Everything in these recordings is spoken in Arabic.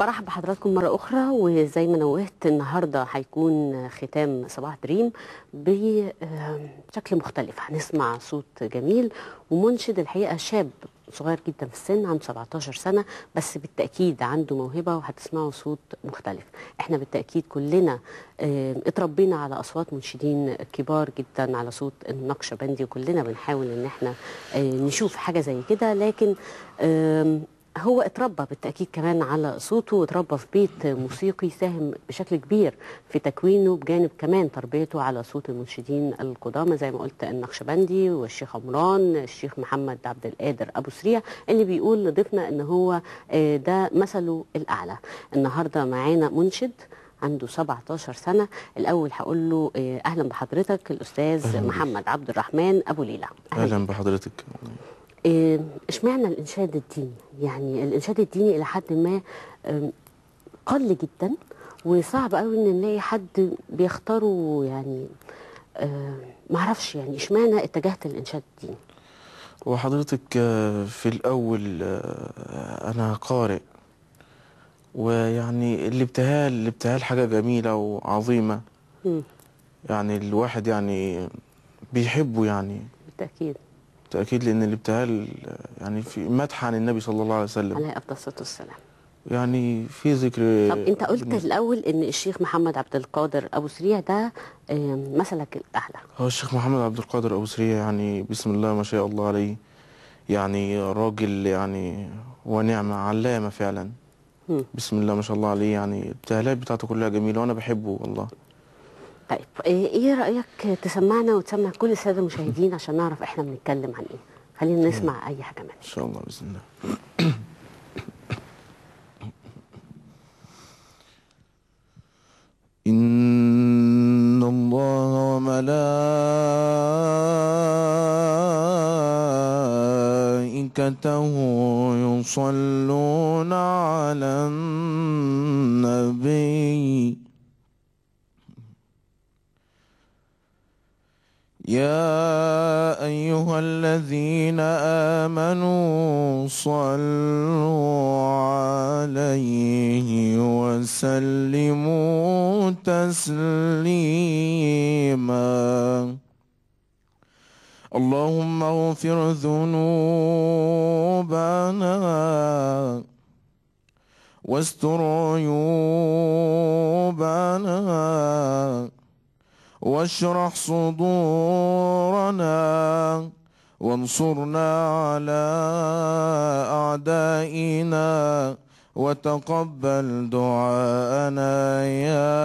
برحب بحضراتكم مرة أخرى وزي ما نوهت النهاردة هيكون ختام صباح دريم بشكل مختلف هنسمع صوت جميل ومنشد الحقيقة شاب صغير جدا في السن عنده 17 سنة بس بالتأكيد عنده موهبة وهتسمعوا صوت مختلف احنا بالتأكيد كلنا اتربينا على أصوات منشدين كبار جدا على صوت النقشبندي وكلنا بنحاول ان احنا نشوف حاجة زي كده لكن هو اتربى بالتأكيد كمان على صوته واتربى في بيت موسيقي ساهم بشكل كبير في تكوينه بجانب كمان تربيته على صوت المنشدين القدامى زي ما قلت النقشبندي والشيخ عمران الشيخ محمد عبد القادر أبو سريع اللي بيقول لضيفنا ان هو آه، ده مثله الأعلى النهاردة معانا منشد عنده 17 سنة الأول هقول له آه، أهلا بحضرتك الأستاذ أهلاً محمد عبد الرحمن أبو ليلى أهلا, أهلا بحضرتك آه، اشمعنى الانشاد الديني يعني الانشاد الديني الى حد ما آه، قل جدا وصعب قوي ان نلاقي حد بيختاره يعني آه، معرفش يعني اشمعنى اتجهت للانشاد الديني وحضرتك في الاول انا قارئ ويعني الابتهال الابتهال حاجه جميله وعظيمه م. يعني الواحد يعني بيحبه يعني بالتاكيد تأكيد لان الابتهال يعني في مدح عن النبي صلى الله عليه وسلم عليه افضل الصلاه والسلام يعني في ذكر طب انت قلت المس... الاول ان الشيخ محمد عبد القادر ابو سريع ده آه، مثلك الاعلى هو الشيخ محمد عبد القادر ابو سريع يعني بسم الله ما شاء الله عليه يعني راجل يعني ونعمه علامه فعلا بسم الله ما شاء الله عليه يعني التهلات بتاعته كلها جميله وانا بحبه والله طيب إيه،, ايه رايك تسمعنا وتسمع كل الساده المشاهدين عشان نعرف احنا بنتكلم عن ايه خلينا نسمع اي حاجه منك ان شاء الله باذن الله إن الله وملائكته يصلون على النبي يا ايها الذين امنوا صلوا عليه وسلموا تسليما اللهم اغفر ذنوبنا واستر عيوبنا واشرح صدورنا وانصرنا على أعدائنا وتقبل دعاءنا يا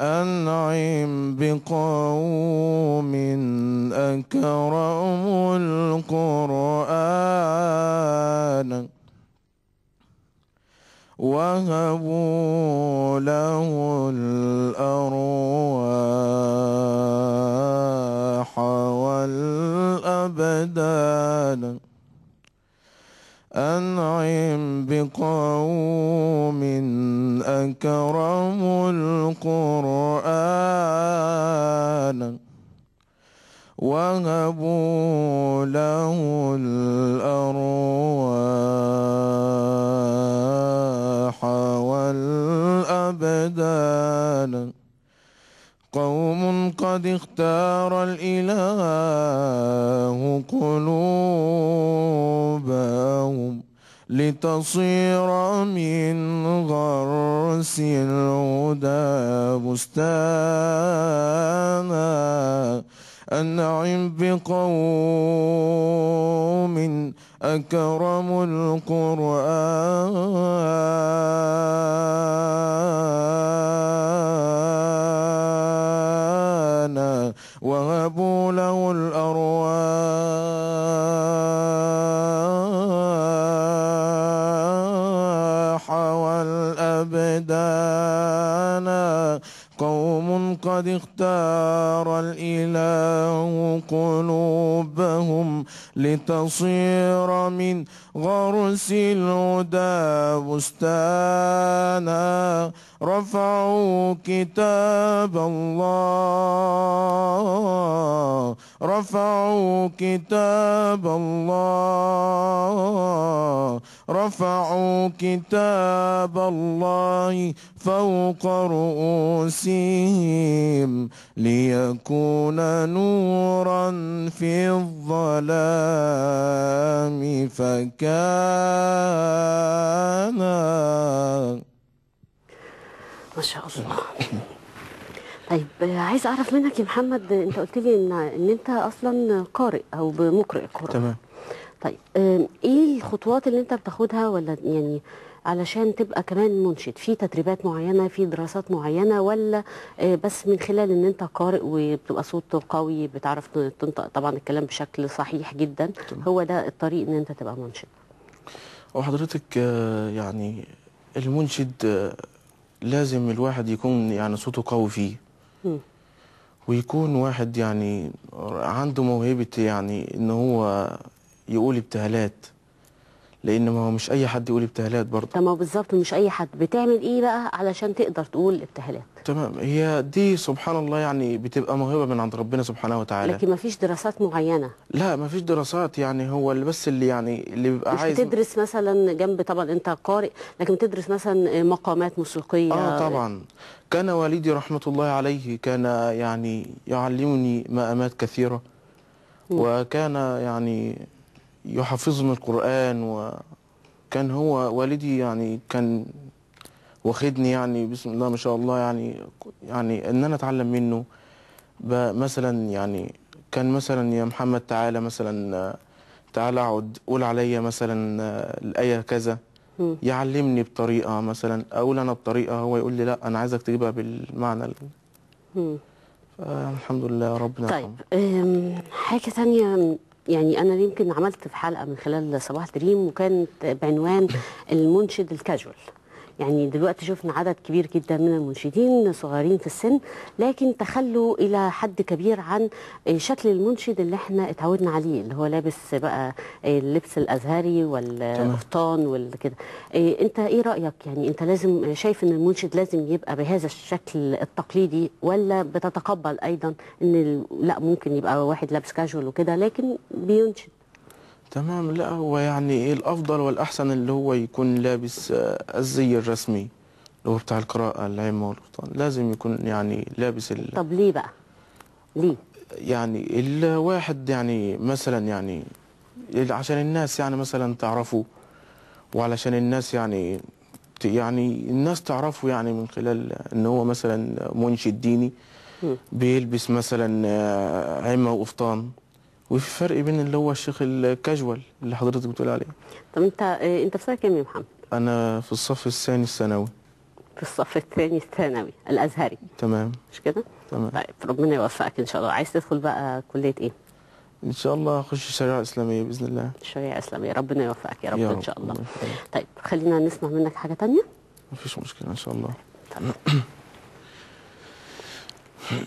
أنعم بقوم أكرم القرآن وهبوا له الأرواح والأبدان أنعم بقوم أكرموا القرآن وهبوا له الأرواح والأبدان قوم قد اختار الإله قلوبهم لتصير من غرس الهدى بستانا أنعم بقوم أكرم القرآن وهبوا له الأرواح والأبدان قوم قد اختار الإله قلوبهم لتصير من غرس الهدى بستانا رفعوا كتاب الله رفعوا كتاب الله رفعوا كتاب الله فوق رؤوسهم ليكون نورا في الظلام فكان ما شاء الله طيب عايز اعرف منك يا محمد انت قلت لي ان ان انت اصلا قارئ او مقرئ قران تمام طيب ايه الخطوات اللي انت بتاخدها ولا يعني علشان تبقى كمان منشد في تدريبات معينه في دراسات معينه ولا آه، بس من خلال ان انت قارئ وبتبقى صوت قوي بتعرف تنطق طبعا الكلام بشكل صحيح جدا هو ده الطريق ان انت تبقى منشد هو حضرتك آه، يعني المنشد آه، لازم الواحد يكون يعني صوته قوي فيه ويكون واحد يعني عنده موهبة يعني إن هو يقول ابتهالات لان ما هو مش اي حد يقول ابتهالات برضه تمام بالظبط مش اي حد بتعمل ايه بقى علشان تقدر تقول ابتهالات تمام هي دي سبحان الله يعني بتبقى موهبه من عند ربنا سبحانه وتعالى لكن ما فيش دراسات معينه لا ما فيش دراسات يعني هو اللي بس اللي يعني اللي بيبقى مش عايز بتدرس مثلا جنب طبعا انت قارئ لكن بتدرس مثلا مقامات موسيقيه اه طبعا كان والدي رحمه الله عليه كان يعني يعلمني مقامات كثيره وكان يعني يحفظهم القرآن وكان هو والدي يعني كان واخدني يعني بسم الله ما شاء الله يعني يعني ان انا اتعلم منه مثلا يعني كان مثلا يا محمد تعالى مثلا تعالى اقعد قول عليا مثلا الايه كذا يعلمني بطريقه مثلا اقول انا بطريقه هو يقول لي لا انا عايزك تجيبها بالمعنى الحمد لله ربنا طيب حاجه ثانيه يعني انا يمكن عملت في حلقه من خلال صباح دريم وكانت بعنوان المنشد الكاجوال يعني دلوقتي شفنا عدد كبير جدا من المنشدين صغيرين في السن لكن تخلوا الى حد كبير عن شكل المنشد اللي احنا اتعودنا عليه اللي هو لابس بقى اللبس الازهري والقفطان والكده إيه، انت ايه رايك يعني انت لازم شايف ان المنشد لازم يبقى بهذا الشكل التقليدي ولا بتتقبل ايضا ان لا ممكن يبقى واحد لابس كاجوال وكده لكن بينشد تمام لا هو يعني إيه الافضل والاحسن اللي هو يكون لابس آه، الزي الرسمي اللي هو بتاع القراءه العمه والوطن لازم يكون يعني لابس ال... طب ليه بقى ليه يعني الواحد يعني مثلا يعني عشان الناس يعني مثلا تعرفه وعلشان الناس يعني يعني الناس تعرفه يعني من خلال ان هو مثلا منشد ديني بيلبس مثلا آه، عمه وقفطان وفي فرق بين اللي هو الشيخ الكاجوال اللي حضرتك بتقول عليه طب انت اه، انت في سنه كام يا محمد انا في الصف الثاني الثانوي في الصف الثاني الثانوي الازهري تمام مش كده تمام طيب ربنا يوفقك ان شاء الله عايز تدخل بقى كليه ايه ان شاء الله اخش شريعه اسلاميه باذن الله شريعه اسلاميه ربنا يوفقك يا رب, يا رب ان شاء الله طيب خلينا نسمع منك حاجه ثانيه مفيش مشكله ان شاء الله تمام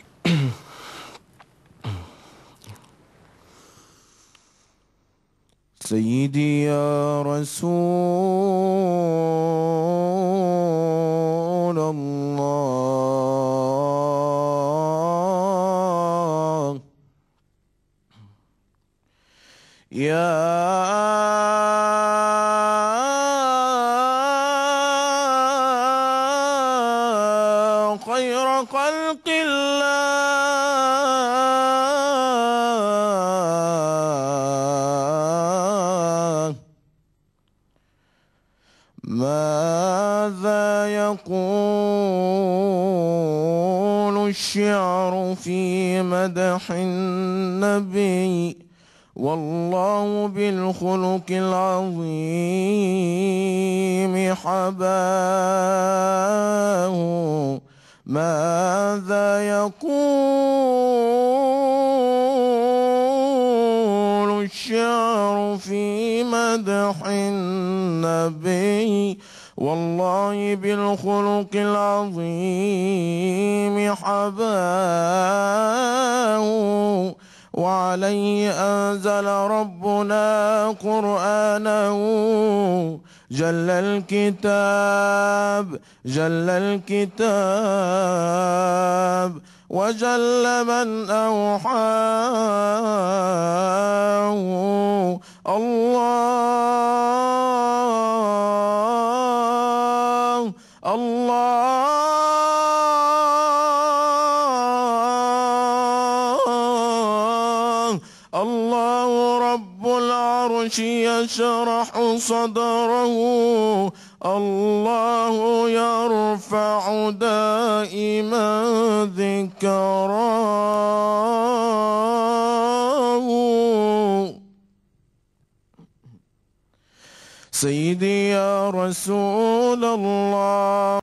سيدي يا رسول الله يا يقول الشعر في مدح النبي والله بالخلق العظيم حباه ماذا يقول الشعر في مدح النبي والله بالخلق العظيم حباه وعليه أنزل ربنا قرآنه جل الكتاب جل الكتاب وجل من أوحاه الله الله الله رب العرش يشرح صدره الله يرفع دائما ذكراه سيدي يا رسول الله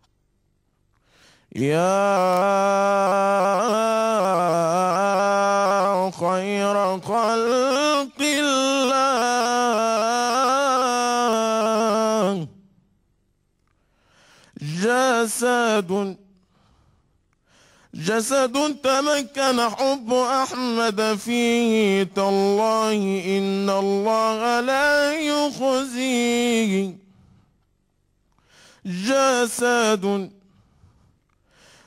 يا خير خلق الله جسد جسد تمكن حب أحمد فيه تالله إن الله لا يخزيه جسد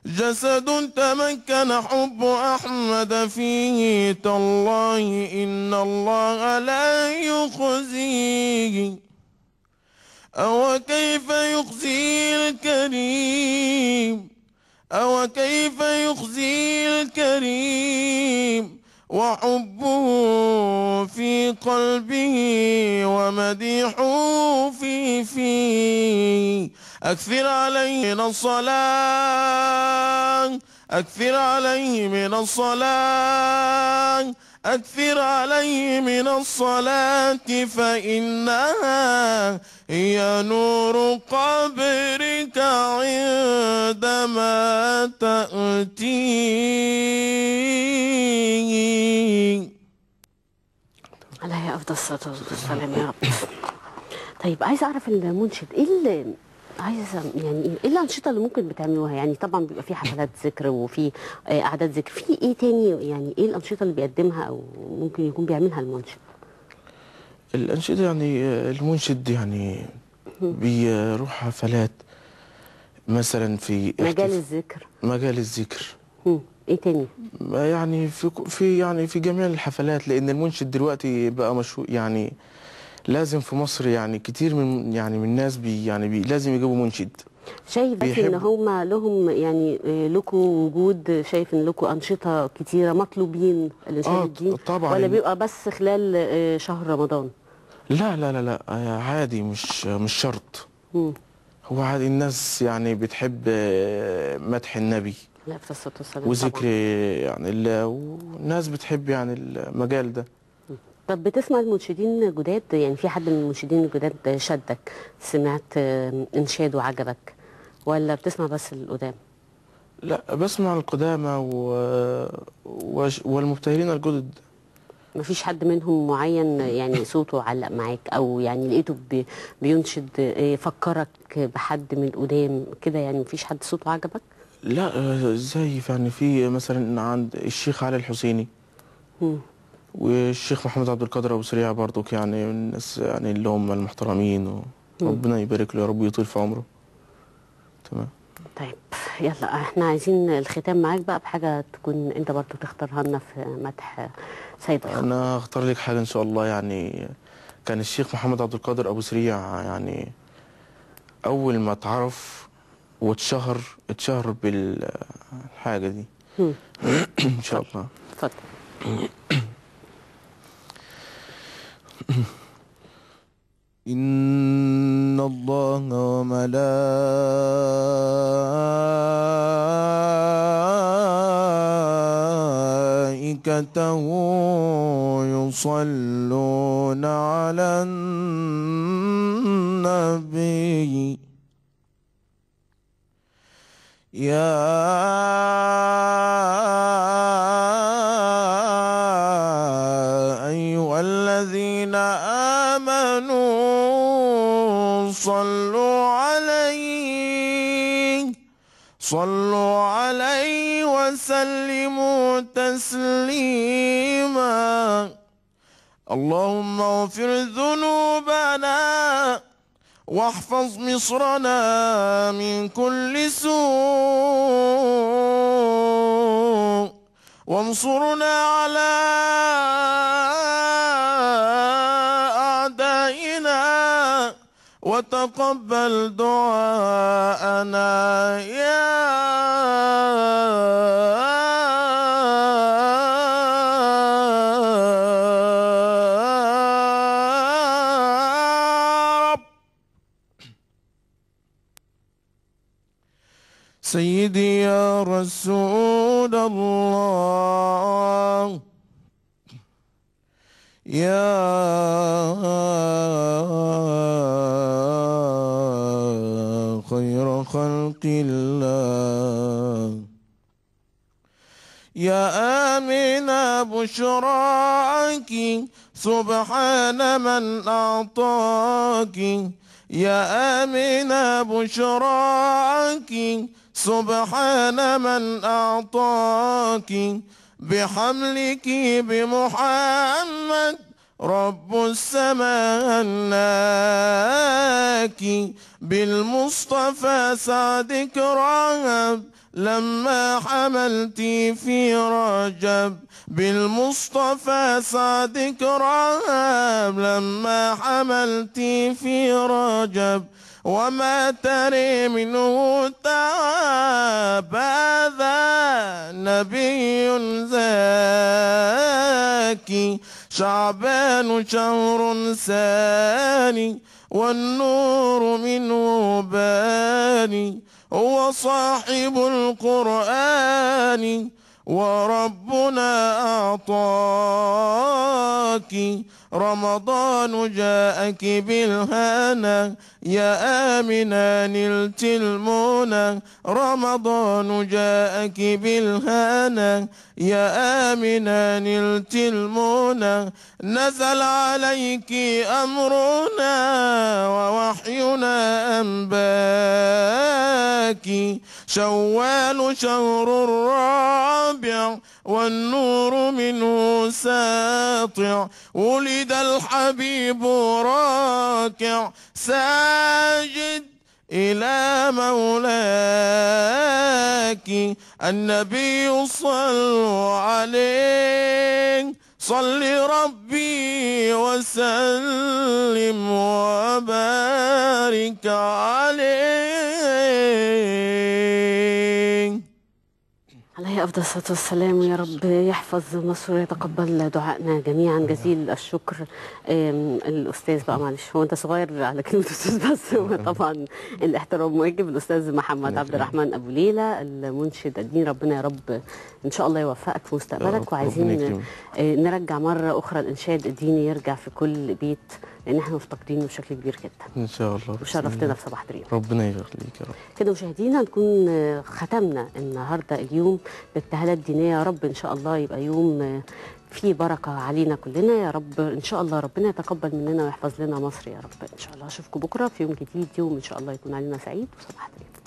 جسد تمكن حب أحمد فيه تالله إن الله لا يخزيه أو كيف يخزي الكريم أو كيف يخزي الكريم وحبه في قلبه ومديحه في فيه أكثر عليه من الصلاة أكثر عليه من الصلاة أكثر عليه من الصلاة فإنها يا نور قبرك عندما تأتي يا أفضل الصلاة والسلام يا رب طيب عايز أعرف المنشد إيه اللي عايزه يعني ايه الانشطه اللي ممكن بتعملوها يعني طبعا بيبقى في حفلات ذكر وفي آه، اعداد ذكر في ايه تاني يعني ايه الانشطه اللي بيقدمها او ممكن يكون بيعملها المنشد الأنشدة يعني آه، المنشد يعني بيروح حفلات مثلا في مجال الذكر مجال الذكر ايه تاني؟ يعني في في يعني في جميع الحفلات لان المنشد دلوقتي بقى مشهور يعني لازم في مصر يعني كتير من يعني من الناس بي يعني بي لازم يجيبوا منشد شايف بس ان هم لهم يعني آه، لكم وجود شايف ان لكم انشطه كتيره مطلوبين الانشاء آه طبعا ولا بيبقى بس خلال آه، شهر رمضان لا لا لا لا آه، عادي مش مش شرط هو عادي الناس يعني بتحب آه، مدح النبي وذكر يعني الله والناس بتحب يعني المجال ده طب بتسمع المنشدين جداد يعني في حد من المنشدين الجداد شدك سمعت آه، انشاد وعجبك ولا بتسمع بس القدام لا بسمع القدامى و... والمبتهلين الجدد مفيش حد منهم معين يعني صوته علق معاك او يعني لقيته بينشد آه، فكرك بحد من قدام كده يعني مفيش حد صوته عجبك لا ازاي آه، يعني في مثلا عند الشيخ علي الحسيني والشيخ محمد عبد القادر ابو سريع برضك يعني من الناس يعني اللي هم المحترمين وربنا يبارك له يا رب ويطول في عمره تمام طيب يلا احنا عايزين الختام معاك بقى بحاجه تكون انت برضو تختارها لنا في مدح سيد الخطر. انا هختار لك حاجه ان شاء الله يعني كان الشيخ محمد عبد القادر ابو سريع يعني اول ما اتعرف واتشهر اتشهر بالحاجه دي ان شاء الله طيب، اتفضل إن الله وملائكته يصلون على النبي يا وسلموا تسليما اللهم اغفر ذنوبنا واحفظ مصرنا من كل سوء وانصرنا على أعدائنا وتقبل دعاءنا يا سيدي يا رسول الله يا خير خلق الله يا آمنة بشراك سبحان من أعطاك يا آمنة بشراك سبحان من أعطاك بحملك بمحمد رب السماء الناك بالمصطفى سعدك رهب لما حملتي في رجب بالمصطفى سعدك رهب لما حملتي في رجب وما تري منه تعب هذا نبي زاكي شعبان شهر ساني والنور منه باني هو صاحب القرآن وربنا أعطاك رمضان جاءك بالهانة يا آمنة نلت المنى رمضان جاءك بالهانة يا آمنة نلت المنى نزل عليك أمرنا ووحينا أنباك شوال شهر الرابع والنور منه ساطع ولد الحبيب راكع ساجد إلى مولاك النبي صلوا عليه صل ربي وسلم وبارك عليه عليه أفضل الصلاة والسلام يا رب يحفظ مصر ويتقبل دعائنا جميعا جزيل الشكر الأستاذ بقى معلش هو أنت صغير على كلمة أستاذ بس طبعا الاحترام واجب الأستاذ محمد عبد الرحمن أبو ليلى المنشد الدين ربنا يا رب إن شاء الله يوفقك في مستقبلك وعايزين آه، نرجع مرة أخرى الإنشاد الديني يرجع في كل بيت لان احنا مفتقدينه بشكل كبير جدا ان شاء الله وشرفتنا في صباح دريم ربنا يخليك يا رب كده مشاهدينا نكون ختمنا النهارده اليوم بالتهالات الدينيه يا رب ان شاء الله يبقى يوم في بركه علينا كلنا يا رب ان شاء الله ربنا يتقبل مننا ويحفظ لنا مصر يا رب ان شاء الله اشوفكم بكره في يوم جديد يوم ان شاء الله يكون علينا سعيد وصباح دريم